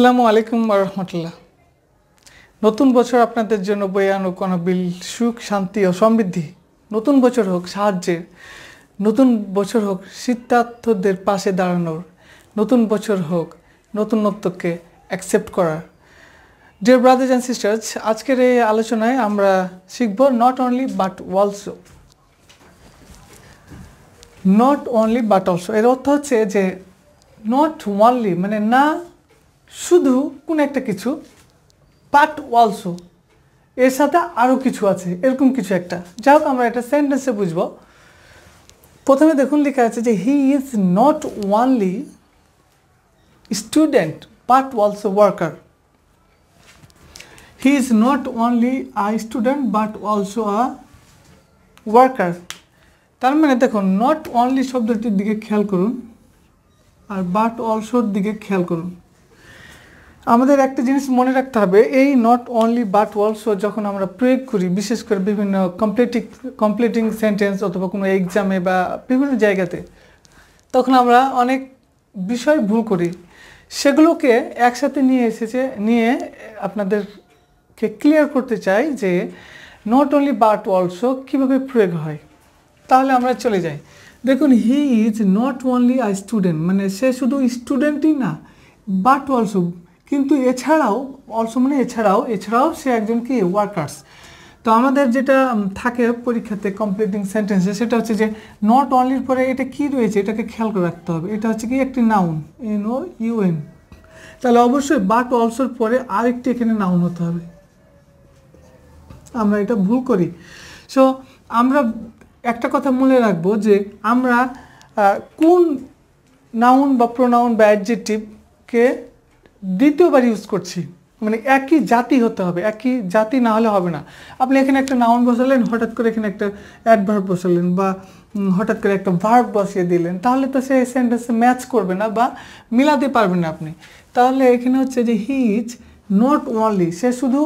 আসসালামু আলাইকুম রহমতুল্লাহ নতুন বছর আপনাদের জন্য বয়ে আনুক অনবিল সুখ শান্তি ও সমৃদ্ধি নতুন বছর হোক সাহায্যের নতুন বছর হোক শীতার্থদের পাশে দাঁড়ানোর নতুন বছর হোক নতুনত্বকে অ্যাকসেপ্ট করার ডিয়ার ব্রাদার্স অ্যান্ড সিস্টার্স আজকের এই আলোচনায় আমরা শিখব not only but also not only but also এর অর্থ হচ্ছে যে নট ওয়ানলি মানে না শুধু কোনো একটা কিছু বাট অলসো এর সাথে আরও কিছু আছে এরকম কিছু একটা যা হোক আমরা একটা সেন্টেন্সে বুঝব প্রথমে দেখুন লেখা আছে যে he is not only student but also worker he is not only a student but also a worker তার মানে দেখুন নট অনলি শব্দটির দিকে খেয়াল করুন আর বাট অলসোর দিকে খেয়াল করুন আমাদের একটা জিনিস মনে রাখতে হবে এই নট অনলি বাট অলসো যখন আমরা প্রয়োগ করি বিশেষ করে বিভিন্ন কমপ্লিটিং কমপ্লিটিং সেন্টেন্স অথবা কোনো এক্সামে বা বিভিন্ন জায়গাতে তখন আমরা অনেক বিষয় ভুল করি সেগুলোকে একসাথে নিয়ে এসেছে নিয়ে আপনাদেরকে ক্লিয়ার করতে চাই যে নট অনলি বাট অলসো কীভাবে প্রয়োগ হয় তাহলে আমরা চলে যাই দেখুন he is not only a student মানে সে শুধু স্টুডেন্টই না বাট অলসো কিন্তু এছাড়াও অলসো মানে এছাড়াও এছাড়াও সে একজন কি ওয়ার্কার্স তো আমাদের যেটা থাকে পরীক্ষাতে কমপ্লিটিং সেন্টেন্সে সেটা হচ্ছে যে নট অনলির পরে এটা কি রয়েছে এটাকে খেয়াল করে রাখতে হবে এটা হচ্ছে কি একটি নাউন এন ও ইউএন তাহলে অবশ্যই বাট অলসোর পরে আরেকটি এখানে নাউন হতে হবে আমরা এটা ভুল করি সো আমরা একটা কথা মনে রাখবো যে আমরা কোন নাউন বা প্রোনাউন বা অ্যাডজেক্টিভকে দ্বিতীয়বার ইউজ করছি মানে একই জাতি হতে হবে একই জাতি না হলে হবে না আপনি এখানে একটা নাউন বসালেন হঠাৎ করে এখানে একটা অ্যাডভার্ব বসালেন বা হঠাৎ করে একটা ভার্ব বসিয়ে দিলেন তাহলে তো সে সেন্টেন্সে ম্যাচ করবে না বা মিলাতে পারবেন না আপনি তাহলে এখানে হচ্ছে যে হি ইজ নট অনলি সে শুধু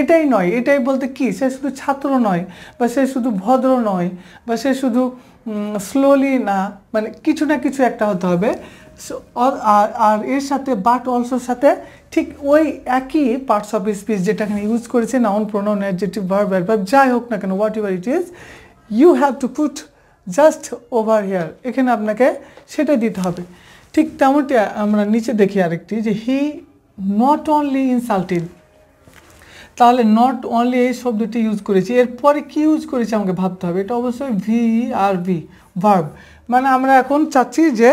এটাই নয় এটাই বলতে কি সে শুধু ছাত্র নয় বা সে শুধু ভদ্র নয় বা সে শুধু স্লোলি না মানে কিছু না কিছু একটা হতে হবে আর এর সাথে বাট অলসোর সাথে ঠিক ওই একই পার্টস অফ স্পিচ যেটা এখানে ইউজ করেছে নাউন প্রোনাউন ভার ভার ভার যাই হোক না কেন whatever it is you have to put just over here এখানে আপনাকে সেটা দিতে হবে ঠিক তেমনটি আমরা নিচে দেখি আরেকটি যে হি নট অনলি ইনসাল্টেড তাহলে নট অনলি এই শব্দটি ইউজ করেছি এরপরে কি ইউজ করেছি আমাকে ভাবতে হবে এটা অবশ্যই ভি আর ভি ভার্ব মানে আমরা এখন চাচ্ছি যে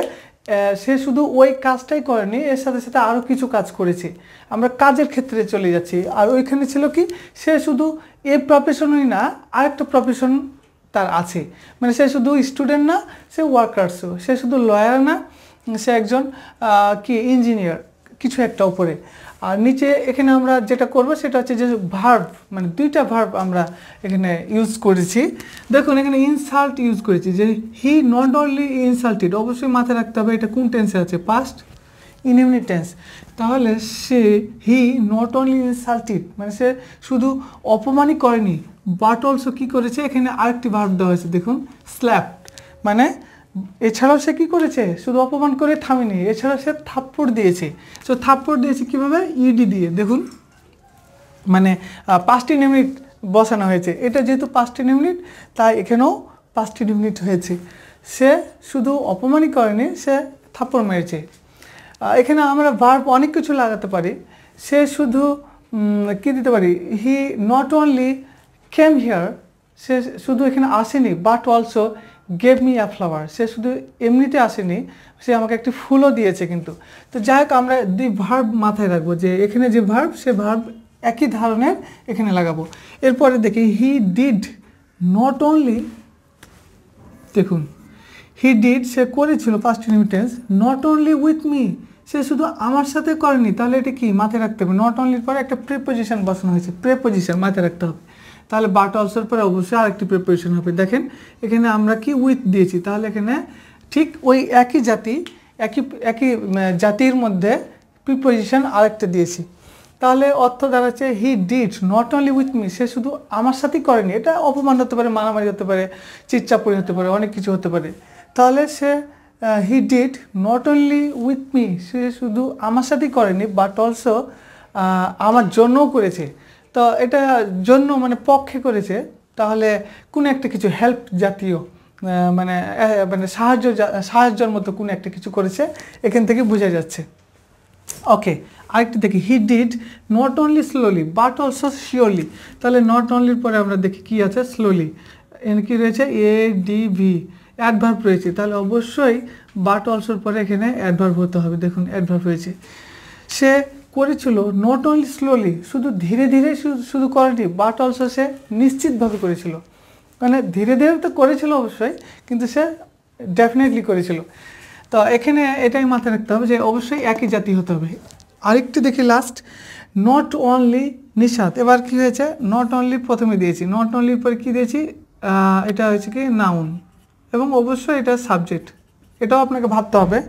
সে শুধু ওই কাজটাই করেনি এর সাথে সাথে আরও কিছু কাজ করেছে আমরা কাজের ক্ষেত্রে চলে যাচ্ছি আর ওইখানে ছিল কি সে শুধু এই প্রফেশনই না আরেকটা প্রফেশন তার আছে মানে সে শুধু স্টুডেন্ট না সে ওয়ার্কার্সও সে শুধু লয়ার না সে একজন কি ইঞ্জিনিয়ার কিছু একটা উপরে আর নিচে এখানে আমরা যেটা করব সেটা হচ্ছে যে ভার্ব মানে দুইটা ভার্ব আমরা এখানে ইউজ করেছি দেখুন এখানে ইনসাল্ট ইউজ করেছি যে হি নট অনলি ইনসাল্টেড অবশ্যই মাথায় রাখতে হবে এটা কোন টেন্সে আছে পাস্ট এমনি টেন্স তাহলে সে হি নট অনলি ইনসাল্টেড মানে সে শুধু অপমানই করেনি বাট অলসো কী করেছে এখানে আরেকটি ভার্ব দেওয়া হয়েছে দেখুন স্ল্যাপ মানে এছাড়াও সে কি করেছে শুধু অপমান করে থামেনি এছাড়া সে থাপ্পড় দিয়েছে সো থাপ্পড় দিয়েছে কিভাবে ইডি e দিয়ে দেখুন মানে পাঁচটি ইউনিট বসানো হয়েছে এটা যেহেতু পাঁচটি ইউনিট তাই এখানেও পাঁচটি ইউনিট হয়েছে সে শুধু অপমানই করেনি সে থাপ্পড় মেরেছে এখানে আমরা ভার্ব অনেক কিছু লাগাতে পারি সে শুধু কি দিতে পারি he not only came here সে শুধু এখানে আসেনি but also gave me a flower সে শুধু এমনিতে আসেনি সে আমাকে একটি ফুলও দিয়েছে কিন্তু তো যাই হোক আমরা দুই ভার্ব মাথায় রাখবো যে এখানে যে ভার্ব সে ভার্ব একই ধরনের এখানে লাগাবো এরপরে দেখি হি ডিড নট অনলি দেখুন হি ডিড সে করেছিল first tense not only with me সে শুধু আমার সাথে করেনি তাহলে এটা কি মাথায় রাখতে হবে নট অনলির পরে একটা প্রেপোজিশন বসানো হয়েছে প্রেপোজিশন মাথায় রাখতে হবে তাহলে বাট অলসার পরে অবশ্যই আরেকটি প্রিপারেশন হবে দেখেন এখানে আমরা কি উইথ দিয়েছি তাহলে এখানে ঠিক ওই একই জাতি একই একই জাতির মধ্যে প্রিপোজিশন আরেকটা দিয়েছি তাহলে অর্থ দাঁড়াচ্ছে he did not only with me সে শুধু আমার সাথেই করেনি এটা অপমান হতে পারে মারামারি হতে পারে চিচ্চাপুরি হতে পারে অনেক কিছু হতে পারে তাহলে সে he did not only with me সে শুধু আমার সাথেই করেনি বাট অলসো আমার জন্যও করেছে তো এটা জন্য মানে পক্ষে করেছে তাহলে কোনো একটা কিছু হেল্প জাতীয় মানে মানে সাহায্য সাহায্যর মতো কোনো একটা কিছু করেছে এখান থেকে বোঝা যাচ্ছে ওকে আরেকটি দেখি he did not only slowly but also surely তাহলে নট অনলির পরে আমরা দেখি কি আছে স্লোলি এন কি রয়েছে এ ডি ভি অ্যাডভার্ভ রয়েছে তাহলে অবশ্যই বাট অলসোর পরে এখানে অ্যাডভার্ভ হতে হবে দেখুন অ্যাডভার্ভ হয়েছে সে করেছিল নট অনলি স্লোলি শুধু ধীরে ধীরে শুধু করেনি বাট অলসো সে নিশ্চিতভাবে করেছিল মানে ধীরে ধীরে তো করেছিল অবশ্যই কিন্তু সে ডেফিনেটলি করেছিল তো এখানে এটাই মাথায় রাখতে হবে যে অবশ্যই একই জাতি হতে হবে আরেকটি দেখি লাস্ট নট অনলি নিষাদ এবার কি হয়েছে নট অনলি প্রথমে দিয়েছি নট অনলির পরে কী দিয়েছি এটা হয়েছে কি নাউন এবং অবশ্যই এটা সাবজেক্ট এটাও আপনাকে ভাবতে হবে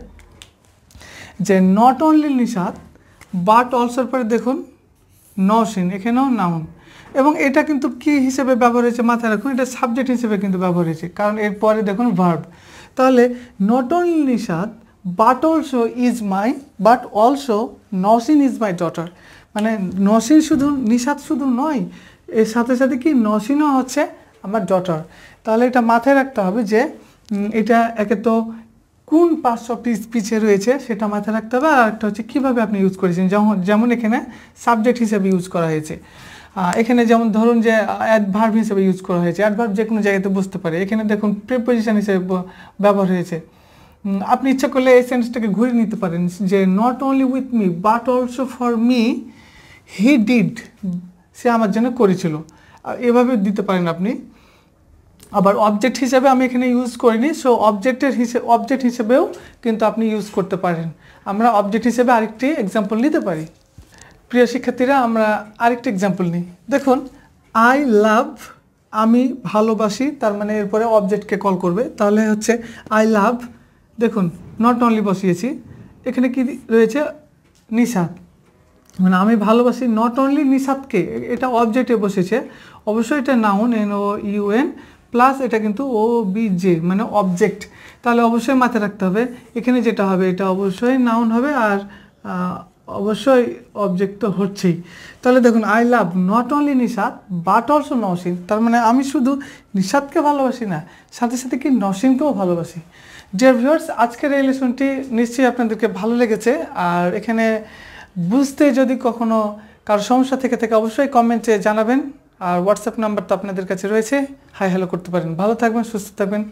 যে নট অনলি নিষাদ বাট অলসার পরে দেখুন নওশিন এখানেও নাউন এবং এটা কিন্তু কি হিসেবে ব্যবহার হয়েছে মাথায় রাখুন এটা সাবজেক্ট হিসেবে কিন্তু ব্যবহার হয়েছে কারণ এরপরে দেখুন ভার্ব তাহলে not only Nishad but also is my but also Nosin is my daughter মানে নসিন শুধু নিশাদ শুধু নয় এর সাথে সাথে কি নসিনও হচ্ছে আমার ডটার তাহলে এটা মাথায় রাখতে হবে যে এটা একে তো কোন অফ স্পিচে রয়েছে সেটা মাথায় রাখতে হবে আর একটা হচ্ছে কীভাবে আপনি ইউজ করেছেন যেমন যেমন এখানে সাবজেক্ট হিসেবে ইউজ করা হয়েছে এখানে যেমন ধরুন যে অ্যাডভার্ভ হিসেবে ইউজ করা হয়েছে অ্যাডভার্ভ যে কোনো জায়গাতে বুঝতে পারে এখানে দেখুন প্রিপোজিশন হিসেবে ব্যবহার হয়েছে আপনি ইচ্ছা করলে এই সেন্সটাকে ঘুরে নিতে পারেন যে not only with me but also for me he did সে আমার জন্য করেছিল এভাবে দিতে পারেন আপনি আবার অবজেক্ট হিসেবে আমি এখানে ইউজ করিনি সো অবজেক্টের হিসেবে অবজেক্ট হিসেবেও কিন্তু আপনি ইউজ করতে পারেন আমরা অবজেক্ট হিসেবে আরেকটি এক্সাম্পল নিতে পারি প্রিয় শিক্ষার্থীরা আমরা আরেকটি এক্সাম্পল নিই দেখুন আই লাভ আমি ভালোবাসি তার মানে এরপরে অবজেক্টকে কল করবে তাহলে হচ্ছে আই লাভ দেখুন নট অনলি বসিয়েছি এখানে কি রয়েছে নিশাদ মানে আমি ভালোবাসি নট অনলি নিশাদকে এটা অবজেক্টে বসেছে অবশ্যই এটা noun N O U N plus এটা কিন্তু ও বি জে মানে অবজেক্ট তাহলে অবশ্যই মাথায় রাখতে হবে এখানে যেটা হবে এটা অবশ্যই নাউন হবে আর অবশ্যই অবজেক্ট তো হচ্ছেই তাহলে দেখুন I love not only Nishad but also Nosin তার মানে আমি শুধু নিশাদকে ভালোবাসি না সাথে সাথে কি নসীমকেও ভালোবাসি ডিয়ার ভিউয়ার্স আজকের এই লেসনটি নিশ্চয়ই আপনাদেরকে ভালো লেগেছে আর এখানে বুঝতে যদি কখনো কারো সমস্যা থেকে থেকে অবশ্যই কমেন্টে জানাবেন আর হোয়াটসঅ্যাপ নাম্বার তো আপনাদের কাছে রয়েছে হাই হ্যালো করতে পারেন ভালো থাকবেন সুস্থ থাকবেন